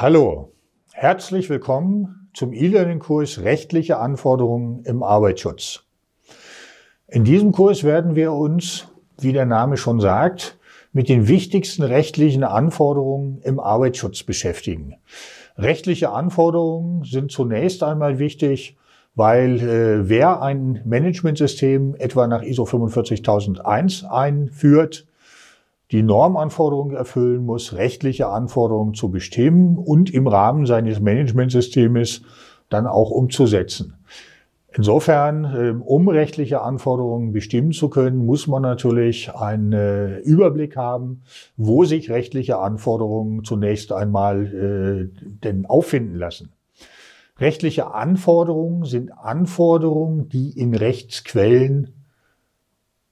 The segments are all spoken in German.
Hallo, herzlich willkommen zum E-Learning-Kurs Rechtliche Anforderungen im Arbeitsschutz. In diesem Kurs werden wir uns, wie der Name schon sagt, mit den wichtigsten rechtlichen Anforderungen im Arbeitsschutz beschäftigen. Rechtliche Anforderungen sind zunächst einmal wichtig, weil äh, wer ein Managementsystem etwa nach ISO 45001 einführt, die Normanforderungen erfüllen muss, rechtliche Anforderungen zu bestimmen und im Rahmen seines Managementsystems dann auch umzusetzen. Insofern, ähm, um rechtliche Anforderungen bestimmen zu können, muss man natürlich einen äh, Überblick haben, wo sich rechtliche Anforderungen zunächst einmal äh, denn auffinden lassen. Rechtliche Anforderungen sind Anforderungen, die in Rechtsquellen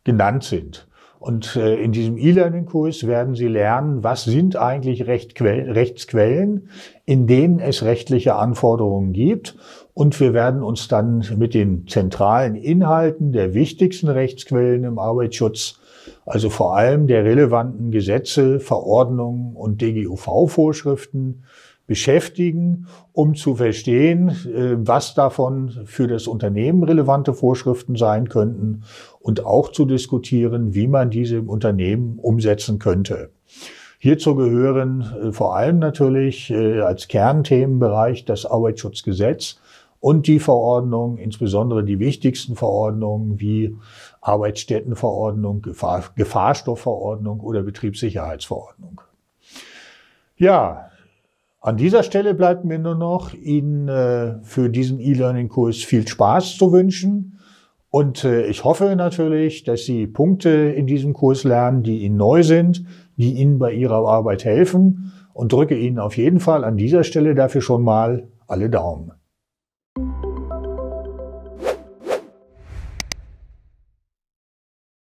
genannt sind. Und äh, in diesem E-Learning-Kurs werden Sie lernen, was sind eigentlich Rechtsquellen, in denen es rechtliche Anforderungen gibt. Und wir werden uns dann mit den zentralen Inhalten der wichtigsten Rechtsquellen im Arbeitsschutz also vor allem der relevanten Gesetze, Verordnungen und DGUV-Vorschriften beschäftigen, um zu verstehen, äh, was davon für das Unternehmen relevante Vorschriften sein könnten und auch zu diskutieren, wie man diese im Unternehmen umsetzen könnte. Hierzu gehören äh, vor allem natürlich äh, als Kernthemenbereich das Arbeitsschutzgesetz, und die Verordnungen, insbesondere die wichtigsten Verordnungen wie Arbeitsstättenverordnung, Gefahr, Gefahrstoffverordnung oder Betriebssicherheitsverordnung. Ja, an dieser Stelle bleibt mir nur noch, Ihnen äh, für diesen E-Learning-Kurs viel Spaß zu wünschen. Und äh, ich hoffe natürlich, dass Sie Punkte in diesem Kurs lernen, die Ihnen neu sind, die Ihnen bei Ihrer Arbeit helfen und drücke Ihnen auf jeden Fall an dieser Stelle dafür schon mal alle Daumen.